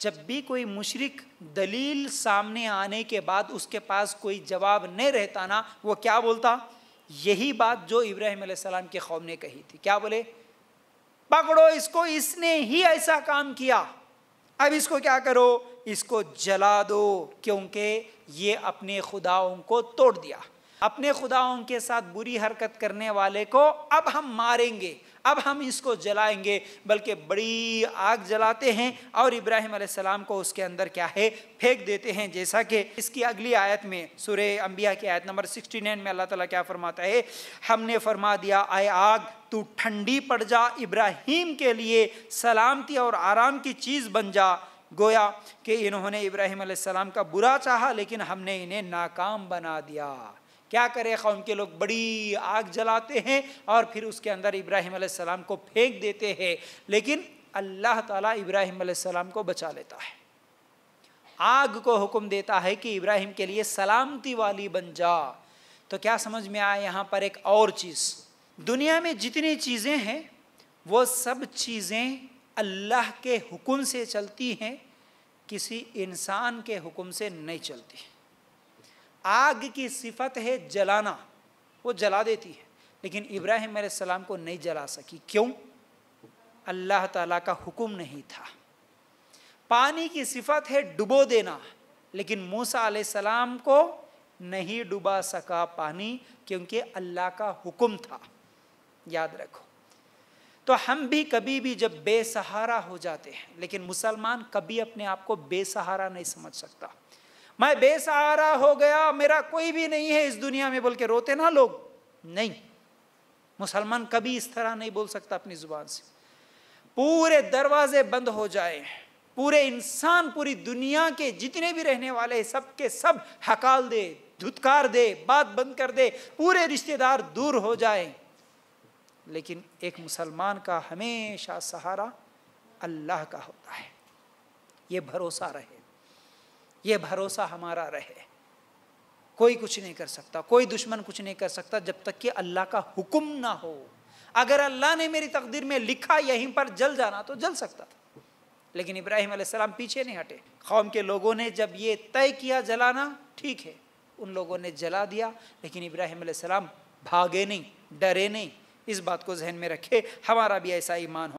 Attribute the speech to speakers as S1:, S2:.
S1: जब भी कोई मुशरिक दलील सामने आने के बाद उसके पास कोई जवाब नहीं रहता ना वो क्या बोलता यही बात जो इब्राहिम सलाम के कौम ने कही थी क्या बोले पकड़ो इसको इसने ही ऐसा काम किया अब इसको क्या करो इसको जला दो क्योंकि ये अपने खुदाओं को तोड़ दिया अपने खुदाओं के साथ बुरी हरकत करने वाले को अब हम मारेंगे अब हम इसको जलाएंगे बल्कि बड़ी आग जलाते हैं और इब्राहिम सलाम को उसके अंदर क्या है फेंक देते हैं जैसा कि इसकी अगली आयत में सुर अंबिया की आयत नंबर 69 में अल्लाह ताला क्या फरमाता है हमने फरमा दिया आए आग तू ठंडी पड़ जा इब्राहिम के लिए सलामती और आराम की चीज़ बन जा गोया कि इन्होंने इब्राहिम सलाम का बुरा चाहा लेकिन हमने इन्हें नाकाम बना दिया क्या करे कौम के लोग बड़ी आग जलाते हैं और फिर उसके अंदर इब्राहिम सलाम को फेंक देते हैं लेकिन अल्लाह ताला इब्राहिम सलाम को बचा लेता है आग को हुक्म देता है कि इब्राहिम के लिए सलामती वाली बन जा तो क्या समझ में आया यहाँ पर एक और चीज़ दुनिया में जितनी चीज़ें हैं वो सब चीज़ें अल्लाह के हुक्म से चलती हैं किसी इंसान के हुक्म से नहीं चलती आग की सिफत है जलाना वो जला देती है लेकिन इब्राहिम सलाम को नहीं जला सकी क्यों अल्लाह ताला का हुक्म नहीं था पानी की सिफत है डुबो देना लेकिन मूसा सलाम को नहीं डुबा सका पानी क्योंकि अल्लाह का हुक्म था याद रखो तो हम भी कभी भी जब बेसहारा हो जाते हैं लेकिन मुसलमान कभी अपने आप को बेसहारा नहीं समझ सकता मैं बेसहारा हो गया मेरा कोई भी नहीं है इस दुनिया में बोल के रोते ना लोग नहीं मुसलमान कभी इस तरह नहीं बोल सकता अपनी जुबान से पूरे दरवाजे बंद हो जाए पूरे इंसान पूरी दुनिया के जितने भी रहने वाले सब के सब हकाल दे धुतकार दे बात बंद कर दे पूरे रिश्तेदार दूर हो जाए लेकिन एक मुसलमान का हमेशा सहारा अल्लाह का होता है ये भरोसा रहे ये भरोसा हमारा रहे कोई कुछ नहीं कर सकता कोई दुश्मन कुछ नहीं कर सकता जब तक कि अल्लाह का हुक्म ना हो अगर अल्लाह ने मेरी तकदीर में लिखा यहीं पर जल जाना तो जल सकता था लेकिन इब्राहिम सलाम पीछे नहीं हटे कौम के लोगों ने जब ये तय किया जलाना ठीक है उन लोगों ने जला दिया लेकिन इब्राहिम सलाम भागे नहीं डरे नहीं इस बात को जहन में रखे हमारा भी ऐसा ईमान हो